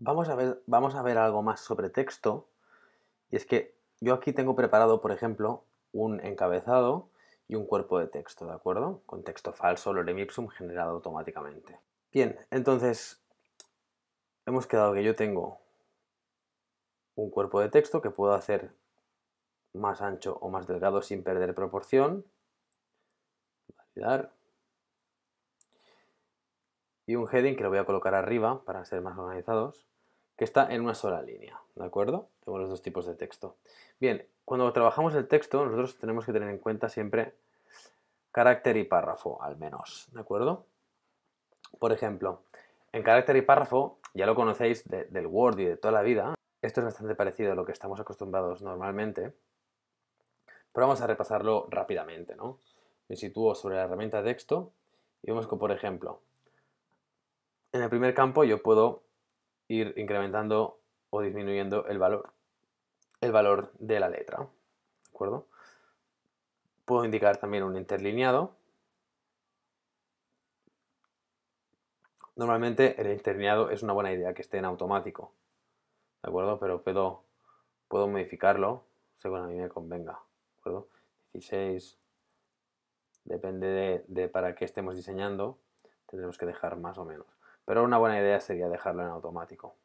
Vamos a ver, vamos a ver algo más sobre texto. Y es que yo aquí tengo preparado, por ejemplo, un encabezado y un cuerpo de texto, ¿de acuerdo? Con texto falso, lorem ipsum generado automáticamente. Bien, entonces hemos quedado que yo tengo un cuerpo de texto que puedo hacer más ancho o más delgado sin perder proporción. Validar. Y un heading que lo voy a colocar arriba para ser más organizados que está en una sola línea, ¿de acuerdo? Tenemos los dos tipos de texto. Bien, cuando trabajamos el texto, nosotros tenemos que tener en cuenta siempre carácter y párrafo, al menos, ¿de acuerdo? Por ejemplo, en carácter y párrafo, ya lo conocéis del Word y de toda la vida, esto es bastante parecido a lo que estamos acostumbrados normalmente, pero vamos a repasarlo rápidamente, ¿no? Me sitúo sobre la herramienta texto y vemos que, por ejemplo, en el primer campo yo puedo ir incrementando o disminuyendo el valor, el valor de la letra. ¿De acuerdo? Puedo indicar también un interlineado. Normalmente el interlineado es una buena idea que esté en automático. ¿De acuerdo? Pero puedo, puedo modificarlo según a mí me convenga. ¿De acuerdo? 16. Depende de, de para qué estemos diseñando. Tendremos que dejar más o menos pero una buena idea sería dejarlo en automático.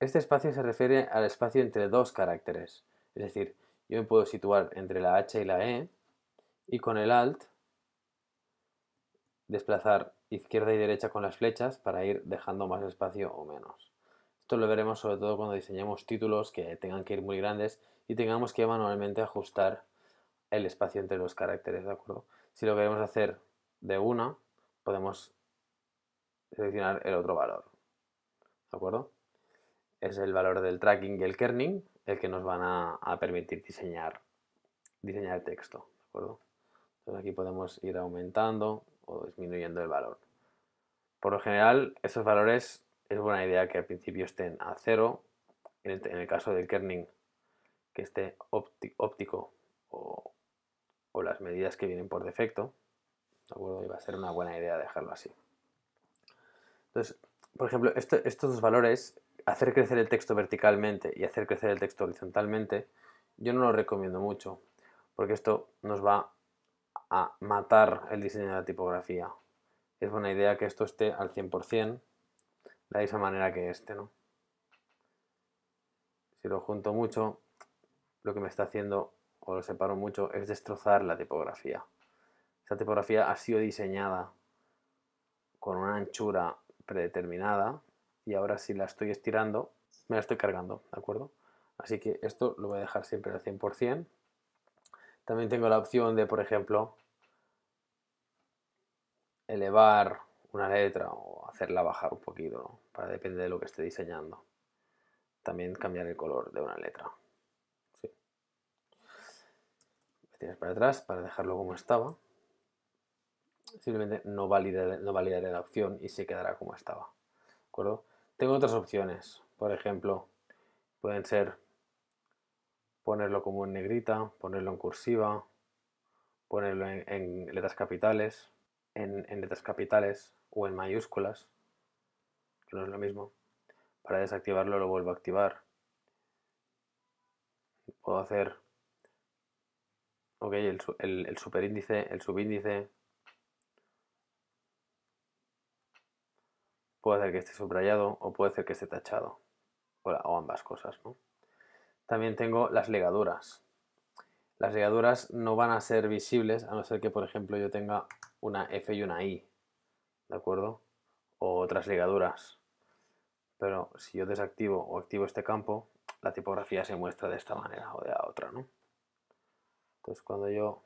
Este espacio se refiere al espacio entre dos caracteres, es decir, yo me puedo situar entre la H y la E y con el Alt desplazar izquierda y derecha con las flechas para ir dejando más espacio o menos. Esto lo veremos sobre todo cuando diseñemos títulos que tengan que ir muy grandes y tengamos que manualmente ajustar el espacio entre los caracteres, ¿de acuerdo? Si lo queremos hacer de una, podemos seleccionar el otro valor. ¿De acuerdo? Es el valor del tracking y el kerning el que nos van a, permitir diseñar, diseñar el texto. ¿De acuerdo? Entonces aquí podemos ir aumentando o disminuyendo el valor. Por lo general, esos valores es buena idea que al principio estén a cero, en el, caso del kerning, que esté óptico o, o, las medidas que vienen por defecto. ¿De acuerdo? Y va a ser una buena idea dejarlo así. Entonces, por ejemplo, este, estos dos valores, hacer crecer el texto verticalmente y hacer crecer el texto horizontalmente, yo no lo recomiendo mucho, porque esto nos va a matar el diseño de la tipografía. Es buena idea que esto esté al 100%, de la misma manera que este, ¿no? Si lo junto mucho, lo que me está haciendo, o lo separo mucho, es destrozar la tipografía. Esta tipografía ha sido diseñada con una anchura predeterminada y ahora si la estoy estirando, me la estoy cargando, ¿de acuerdo? Así que esto lo voy a dejar siempre al 100%. También tengo la opción de, por ejemplo, elevar una letra o hacerla bajar un poquito, para depender de lo que esté diseñando. También cambiar el color de una letra. Sí. tienes para atrás para dejarlo como estaba simplemente no validaré, no la opción y se quedará como estaba. ¿De acuerdo? Tengo otras opciones. Por ejemplo, pueden ser ponerlo como en negrita, ponerlo en cursiva, ponerlo en, letras capitales, en, letras capitales o en mayúsculas, que no es lo mismo. Para desactivarlo lo vuelvo a activar. Puedo hacer ok, el superíndice, el subíndice, Puede ser que esté subrayado o puede ser que esté tachado. O, ambas cosas, ¿no? También tengo las ligaduras. Las ligaduras no van a ser visibles a no ser que, por ejemplo, yo tenga una F y una I. ¿De acuerdo? O otras ligaduras. Pero si yo desactivo o activo este campo, la tipografía se muestra de esta manera o de la otra, ¿no? Entonces cuando yo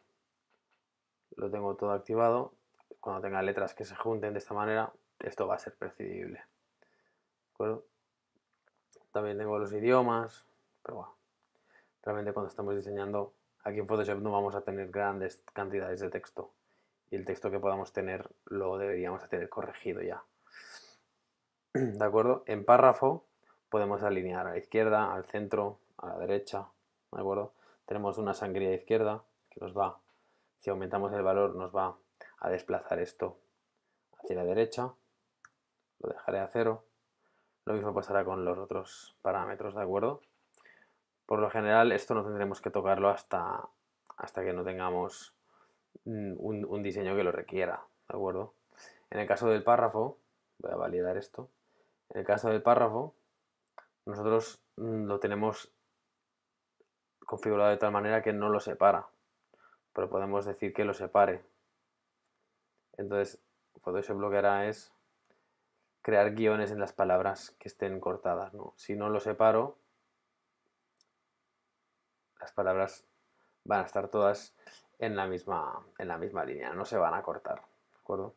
lo tengo todo activado, cuando tenga letras que se junten de esta manera, esto va a ser percibible. ¿De acuerdo? También tengo los idiomas, pero bueno, realmente cuando estamos diseñando aquí en Photoshop no vamos a tener grandes cantidades de texto y el texto que podamos tener lo deberíamos tener corregido ya. ¿De acuerdo? En párrafo podemos alinear a la izquierda, al centro, a la derecha, ¿de acuerdo? Tenemos una sangría izquierda que nos va, si aumentamos el valor, nos va a desplazar esto hacia la derecha, lo dejaré a cero. Lo mismo pasará con los otros parámetros, ¿de acuerdo? Por lo general esto no tendremos que tocarlo hasta, hasta que no tengamos mm, un, diseño que lo requiera, ¿de acuerdo? En el caso del párrafo, voy a validar esto, en el caso del párrafo nosotros mm, lo tenemos configurado de tal manera que no lo separa, pero podemos decir que lo separe. Entonces Photoshop lo que hará es crear guiones en las palabras que estén cortadas. ¿no? Si no lo separo, las palabras van a estar todas en la misma, en la misma línea, no se van a cortar. ¿de acuerdo?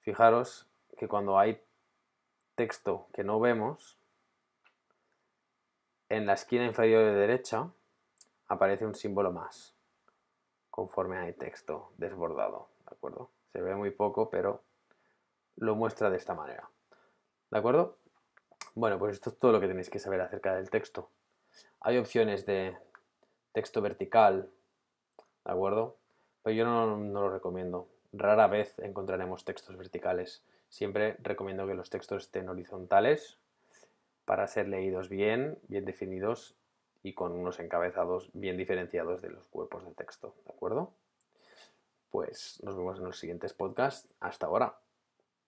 Fijaros que cuando hay texto que no vemos, en la esquina inferior de derecha aparece un símbolo más, conforme hay texto desbordado. ¿de acuerdo? Se ve muy poco, pero lo muestra de esta manera. ¿De acuerdo? Bueno, pues esto es todo lo que tenéis que saber acerca del texto. Hay opciones de texto vertical, ¿de acuerdo? Pero yo no, lo recomiendo. Rara vez encontraremos textos verticales. Siempre recomiendo que los textos estén horizontales para ser leídos bien, bien definidos y con unos encabezados bien diferenciados de los cuerpos de texto, ¿de acuerdo? Pues nos vemos en los siguientes podcasts. Hasta ahora.